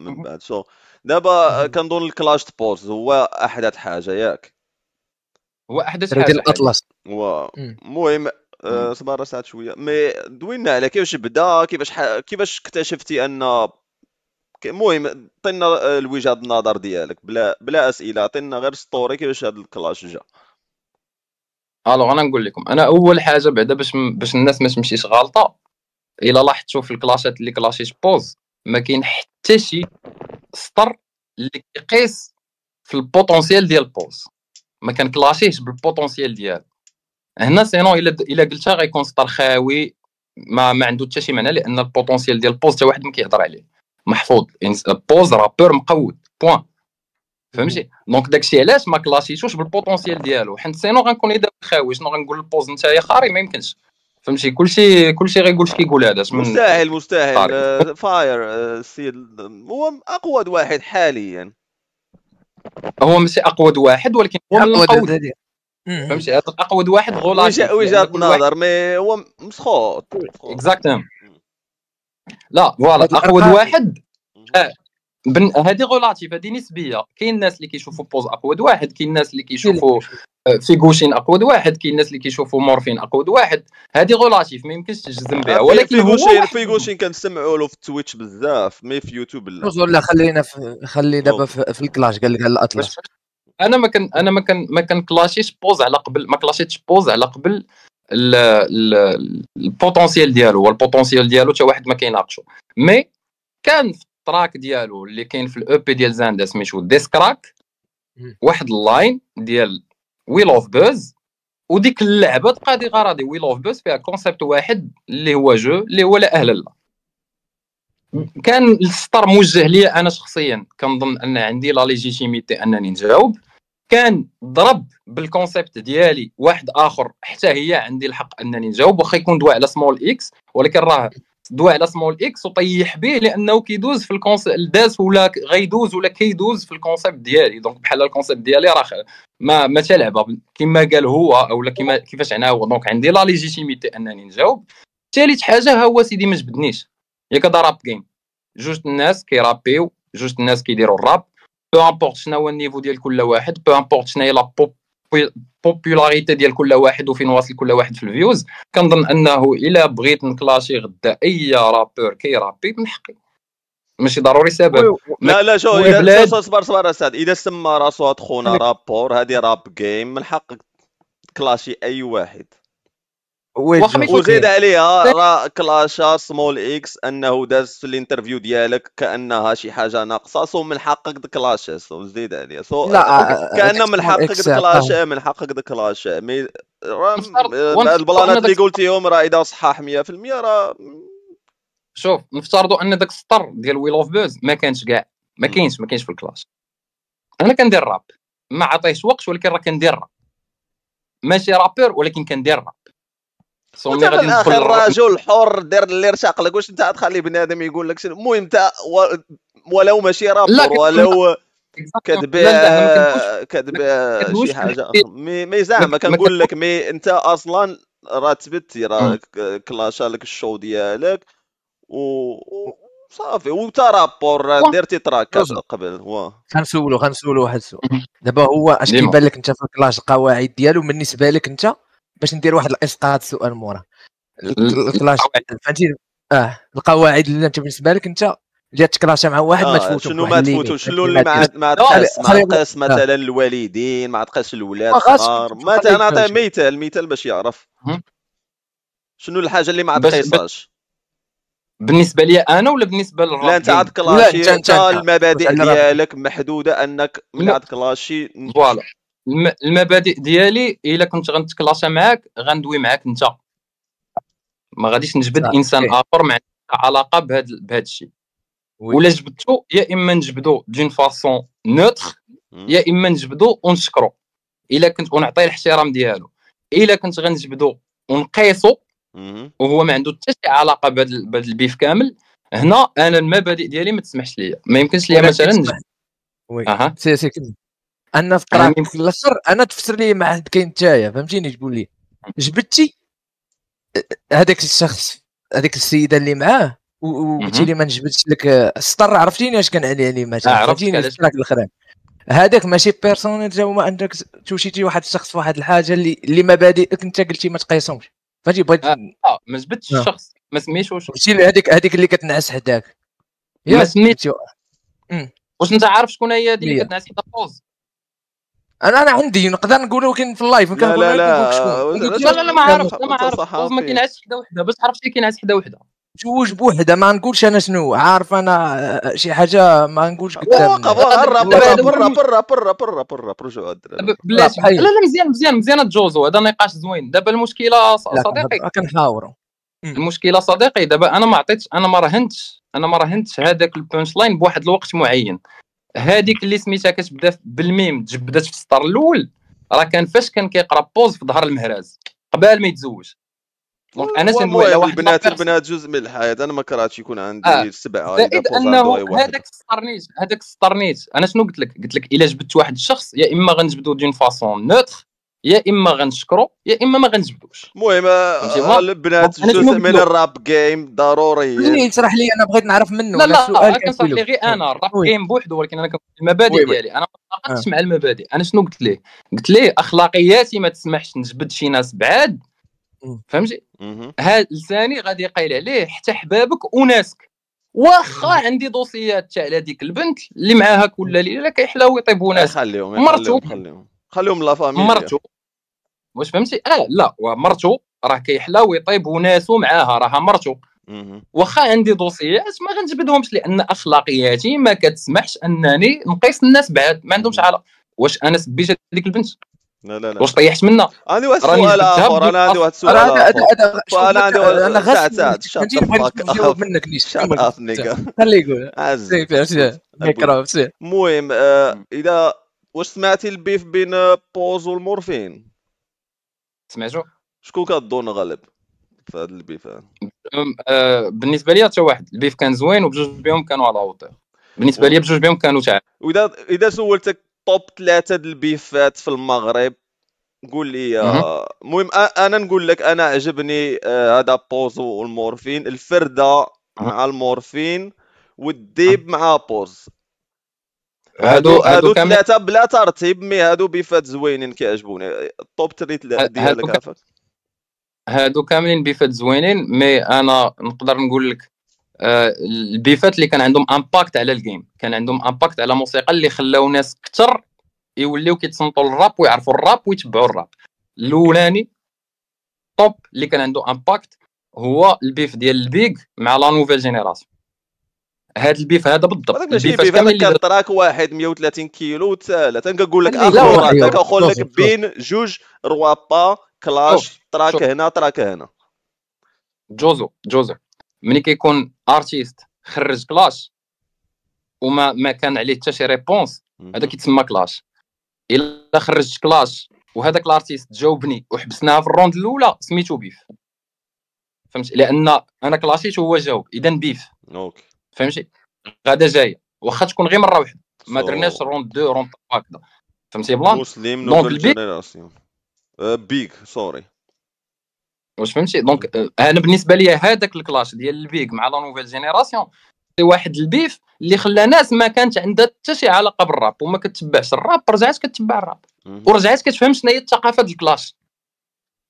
من بعد سو دابا آه، كنظن الكلاش سبورت هو احدث حاجه ياك هو احدث حاجه ديال يعني. الاطلس هو المهم آه، صبر ساعات شويه مي دوينا على كيفاش بدا كيفاش ح... كيفاش اكتشفتي ان المهم عطينا آه، الوجهه النظر ديالك بلا بلا اسئله عطينا غير ستوري كيفاش هذا الكلاش جا الوغ انا نقول لكم انا اول حاجه بعدا باش باش الناس ما تمشيش غالطه الا لاحظتوا في الكلاسات اللي كلاشي سبوز ما كاين حتى شي سطر اللي كيقيس في البوتونسيال ديال البوز ما كنكلاشيهش بالبوتونسيال ديالو هنا سينو الا الا قلتها غيكون سطر خاوي ما ما عنده حتى شي معنى لان البوتونسيال ديال البوز حتى واحد ما كيهضر عليه محفوظ البوز رابور مقود بوان فهمتي دونك داكشي علاش ما كلاشيتوش بالبوتونسيال ديالو حيت سينو غنكون اذا خاوي شنو غنقول البوز نتايا خاري ما يمكنش فهمتي كلشي كلشي غيقول كيقول هذا مستاهل مستاهل فاير السيد هو اقوى واحد حاليا هو ماشي اقوى واحد ولكن هو اقوى فهمتي هذا اقوى واحد غولاش يعني وجهه نظر مي هو مسخوط اكزاكتوم لا فوالا اقوى واحد بن... هذه غولاتيف هذه نسبيه كاين الناس اللي كيشوفوا بوز اقوى واحد كاين الناس اللي كيشوفوا آه، في غوشين اقوى واحد كاين الناس اللي كيشوفوا مورفين اقوى واحد هذه غولاتيف ما يمكنش تجزم بها ولكن هو في غوشين كنسمعوا له في تويتش بزاف مي في يوتيوب لا لا خلينا في خلينا دابا في, في الكلاش قال لك على الاطلس انا ما كان انا ما كان ما كنكلاشيش بوز على قبل ما كلاشيتش بوز على قبل البوتونسيال ديالو والبوتونسيال ديالو حتى واحد ما كيناقشو مي كان في التراك ديالو اللي كاين في الاو بي e ديال زاندا سميتو راك واحد اللاين ديال ويل اوف بوز وديك اللعبه تبقى دي غراضي ويل اوف بوز فيها كونسيبت واحد اللي هو جو اللي هو لا اهل لا كان السطر موجه ليا انا شخصيا كنظن ان عندي لا ليجيتيميتي انني نجاوب كان ضرب بالكونسيبت ديالي واحد اخر حتى هي عندي الحق انني نجاوب واخا يكون دواء على سمول اكس ولكن راه دوي على سمول اكس وطيح به لانه كيدوز في الكونسيبت داز ولا غيدوز ولا كيدوز في الكونسيبت ديالي دونك بحال الكونسيبت ديالي راه ما ما تلعبها كما قال هو او كما كيفاش انا هو دونك عندي لا ليجيتيميتي انني نجاوب ثالث حاجه ها هو سيدي ما جبدنيش ياك كدا راب جيم جوج الناس كيرابيو جوج الناس كيديروا الراب بو امبورت شنو هو النيفو ديال كل واحد بو امبورت شنو هي لا بوب بوبولاريتي ديال كل واحد وفين واصل كل واحد في الفيوز كنظن انه الا بغيت نكلاشي غدا اي رابور كيرابي من حقي ماشي ضروري سبب لا لا شو اذا صبر صبر استاذ اذا سمى راسو خونا رابور هذه راب جيم من حقك كلاشي اي واحد وزيد عليها آه، راه كلاشا سمول اكس آه، انه داز في الانترفيو ديالك كانها شي حاجه ناقصه سو من حقك كلاش سو آه، زيد عليها سو لا كان من حقك كلاش من حقك كلاش مي البلانات اللي قلتيهم راه اذا صحاح 100% راه شوف نفترضوا ان داك السطر ديال ويل اوف بوز ما كانش كاع ما كاينش ما كاينش في الكلاش انا كندير راب ما عطيتش وقت ولكن راه كندير راب ماشي رابور ولكن كندير راب صومي غادي ندخل الراجل حر دير اللي رشاق لك واش انت غتخلي بنادم يقول لك المهم انت ولو ماشي رابور ولو كذب كذب شي حاجه مي مي زعما كنقول لك مي انت اصلا راه تبتي راه كلاشا لك الشو ديالك و صافي وانت رابور درتي تراك قبل و غنسولو غنسولو واحد السؤال دابا هو اش كيبان لك انت في الكلاش القواعد ديالو بالنسبه لك انت باش ندير واحد الاسقاط سؤال مورا الكلاش فهمتي اه القواعد اللي انت بالنسبه لك انت جات تكلاشا مع واحد آه ما تفوتوش شنو ما تفوتوش شنو اللي ما ما تقاس ما آه. مثلا الوالدين ما تقاس الولاد مثلا نعطيه مثال مثال باش يعرف شنو الحاجه اللي ما تقيسهاش بالنسبه لي انا ولا بالنسبه للراجل لا انت عاد كلاشي انت المبادئ ديالك محدوده انك من عاد كلاشي فوالا المبادئ ديالي الا كنت غنتكلاشا معاك غندوي معاك انت ما غاديش نجبد صح. انسان إيه. اخر ما علاقه بهذا بهذا الشيء ولا جبدتو يا اما نجبدو دون فاسون نوتر يا اما نجبدو ونشكرو الا كنت ونعطيه الاحترام ديالو الا كنت غنجبدو ونقيسو وهو ما عنده حتى شي علاقه بهذا البيف كامل هنا انا المبادئ ديالي ما تسمحش ليا ما يمكنش ليا مثلا وي اها سي سي انا تقراك يعني في الاخر انا تفسر لي ما كاين نتايا فهمتيني تقول لي جبدتي هذاك الشخص هذيك السيده اللي معاه وقلتي لي ما نجبدش لك السطر عرفتيني اش كان عليه عليه مثلا آه، عرفتيني راك الاخرين هذاك ماشي بيرسونيل تا هما عندك توشيتي واحد الشخص في واحد الحاجه اللي اللي مبادئك انت قلتي ما تقيسهمش فهمتي بغيت اه, آه، ما جبدتش آه. الشخص ما سميتوش قلتي هذيك هذيك اللي كتنعس حداك ما سميتو واش انت عارف شكون هي هذيك كتنعس حدا فوز انا انا عندي نقدر نقولوا كاين في اللايف يمكن لا لا لا لا لا ما عارف ما عارف ما كاينعش حدا وحده بس عرفت كينعس حدا وحده جوج بوحده ما نقولش انا شنو عارف انا آه، شي حاجه ما نقولش قدام برا برا برا برا برا برا برا رجعوا بلاش لا لا مزيان مزيان مزيان تجوزوا هذا نقاش زوين دابا المشكله صديقي كنحاوروا المشكله صديقي دابا انا ما عطيتش انا ما راهنتش انا ما راهنتش هذاك البونش لاين بواحد الوقت معين هذيك اللي سميتها كتبدا بالميم تجبدات في السطر الاول راه كان فاش كان كيقرا بوز في ظهر المهراز قبل ما يتزوج دونك انا تنوي على واحد البنات البنات جزء من الحياه انا ما كرهتش يكون عندي آه. سبعه زائد انه هذاك السطرنيت هذاك السطرنيت انا شنو قلت لك قلت لك الا جبدت واحد الشخص يا اما غنجبدو دون فاسون نوتر يا اما غنشكرو يا اما ما غنجبدوش المهم آه، آه، البنات جوج من الراب جيم ضروري يعني اشرح لي انا بغيت نعرف منه لا لا, انا كنشرح لي غير انا الراب جيم بوحدو ولكن انا المبادئ ديالي انا ما تناقشتش آه. مع المبادئ انا شنو قلت ليه قلت ليه اخلاقياتي ما تسمحش نجبد شي ناس بعاد فهمتي هذا لساني غادي قايل عليه حتى حبابك وناسك واخا عندي دوسيات تاع على ديك البنت اللي معاها كل ليله كيحلاو يطيبوا ناس خليهم مرته خليهم خليهم لا فامي مرته واش فهمتي اه لا ومرته راه كيحلى ويطيب وناسو معاها راها مرته واخا عندي دوسيات ما غنجبدهمش لان اخلاقياتي ما كتسمحش انني نقيس الناس بعد ما عندهمش علاقه واش انا سبيت هذيك البنت لا لا لا واش طيحت منها انا واحد السؤال اخر انا عندي واحد السؤال اخر انا عندي انا غير ساعه ساعه نجاوب منك نيش خليه يقول عز المهم آه، اذا واش سمعتي البيف بين بوز والمورفين سمعتو شكون كظن غالب في هذا البيف أه بالنسبه لي حتى واحد البيف كان زوين وبجوج بهم كانوا على اوطير بالنسبه لي بجوج بهم كانوا تاع واذا اذا سولتك توب ثلاثه د البيفات في المغرب قول لي آه، المهم انا نقول لك انا عجبني آه، هذا بوز والمورفين الفرده مع المورفين والديب مع بوز هادو هادو ثلاثه بلا ترتيب مي هادو بيفات زوينين كيعجبوني الطوب 3 ديالك عرفت هادو كاملين بيفات زوينين مي انا نقدر نقول لك آه، البيفات اللي كان عندهم امباكت على الجيم كان عندهم امباكت على الموسيقى اللي خلاو ناس كثر يوليو كيتصنتوا الراب ويعرفوا الراب ويتبعوا الراب الاولاني توب اللي كان عنده امباكت هو البيف ديال البيغ مع لا نوفيل جينيراسيون هذا البيف هذا بالضبط البيف هذا بيف كان طراك واحد 130 كيلو وثالث كنقول لك اخر هذاك كنقول لك بين جوج روابا كلاش تراك هنا تراك هنا جوزو جوزو ملي كيكون ارتيست خرج كلاش وما ما كان عليه حتى شي ريبونس هذا كيتسمى كلاش الا خرجت كلاش وهذاك الارتيست جاوبني وحبسناها في الروند الاولى سميتو بيف فهمت لان انا كلاشيت وهو جاوب اذا بيف اوكي فهمتي غدا جايه واخا تكون غير مره واحده ما درناش روند دو روند 3 هكذا فهمتي بلان مسلم دونك بيغ أه، بيك سوري واش فهمتي دونك أه، انا بالنسبه لي هذاك الكلاش ديال البيك مع لا نوفيل جينيراسيون سي واحد البيف اللي خلى ناس ما كانت عندها حتى شي علاقه بالراب وما كتبعش الراب رجعت كتبع الراب ورجعت كتفهم شنو هي الثقافه ديال الكلاش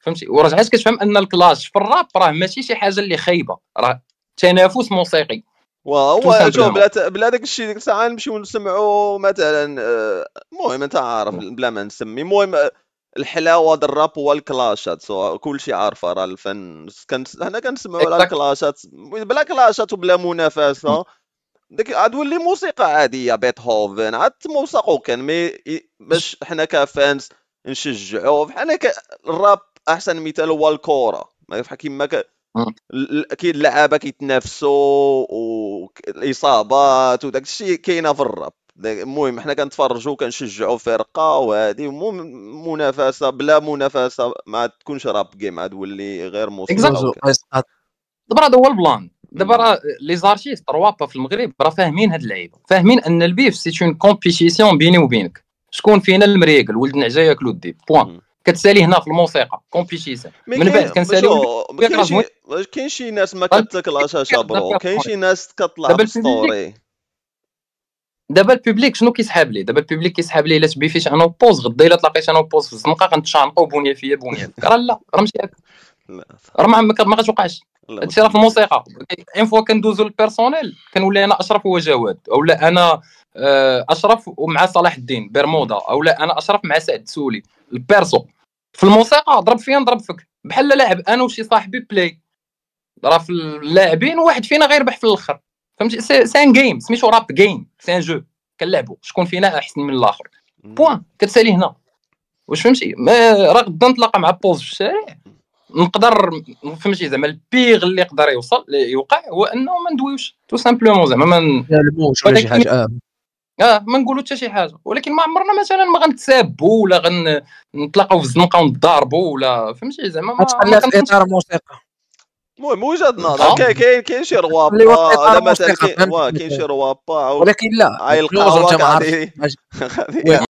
فهمتي ورجعت كتفهم ان الكلاش في الراب راه ماشي شي حاجه اللي خايبه راه تنافس موسيقي وهو شوف بلا بلا داك الشيء ديك الساعه نمشيو نسمعوا مثلا آه، المهم انت عارف نعم. بلا ما نسمي المهم آه، الحلاوه ديال الراب هو الكلاشات كلشي عارفه راه الفن هنا كنسمعوا على الكلاشات بلا كلاشات وبلا منافسه نعم. ديك غتولي موسيقى عاديه بيتهوفن عاد موسقو كان مي باش حنا كفانس نشجعوه بحال الراب احسن مثال هو الكوره ما كيما ك... اكيد اللعابه كيتنافسوا والاصابات وداك الشيء كاينه في الراب المهم حنا كنتفرجوا كنشجعوا فرقه وهذه المهم منافسه بلا منافسه ما تكونش راب جيم عاد ولي غير موسيقى دابا هذا هو البلان دابا راه لي زارتيست روابا في المغرب راه فاهمين هاد اللعيبه فاهمين ان البيف سيت اون كومبيتيسيون بيني وبينك شكون فينا المريقل ولد نعجه ياكلو الديب بوان كتسالي هنا في الموسيقى كومبيتيسيون من بعد كنسالي كاين شي ناس ما كتكلاشاش طيب، برو طيب، كاين طيب. شي ناس كطلع ستوري دابا البوبليك شنو كيسحاب ليه دابا البوبليك كيسحاب ليه الا تبيفيش انا بوز غدا الا تلاقيت انا بوز في الزنقه غنتشانقو بونيا فيا بونيا راه لا راه ماشي هكا راه ما ما غتوقعش هادشي راه في الموسيقى اون إيه، فوا كندوزو للبيرسونيل كنولي انا اشرف هو جواد ولا انا آه، اشرف ومع صلاح الدين برمودا او لا انا اشرف مع سعد سولي البيرسو في الموسيقى ضرب فيا نضرب فيك بحال لاعب انا وشي صاحبي بلاي راه في اللاعبين وواحد فينا غير بح في الاخر فهمتي سان جيم سميتو راب جيم سان جو كنلعبو شكون فينا احسن من الاخر بوان كتسالي هنا واش فهمتي راه غدا نتلاقى مع بوز في الشارع نقدر فهمتي زعما البيغ اللي يقدر يوصل يوقع هو انه ما ندويوش تو سامبلومون زعما ما ندويوش ولا شي حاجه اه ما نقولوا حتى شي حاجه ولكن ما عمرنا مثلا ما غنتسابوا ولا غنتلاقاو في الزنقه ونضاربوا ولا فهمتي زعما ما تخليها في اطار الموسيقى المهم وجهه آه. نظر كاين كاين شي روابا آه، لا مثلا كاين شي روابا آه، ولكن لا القهوه غادي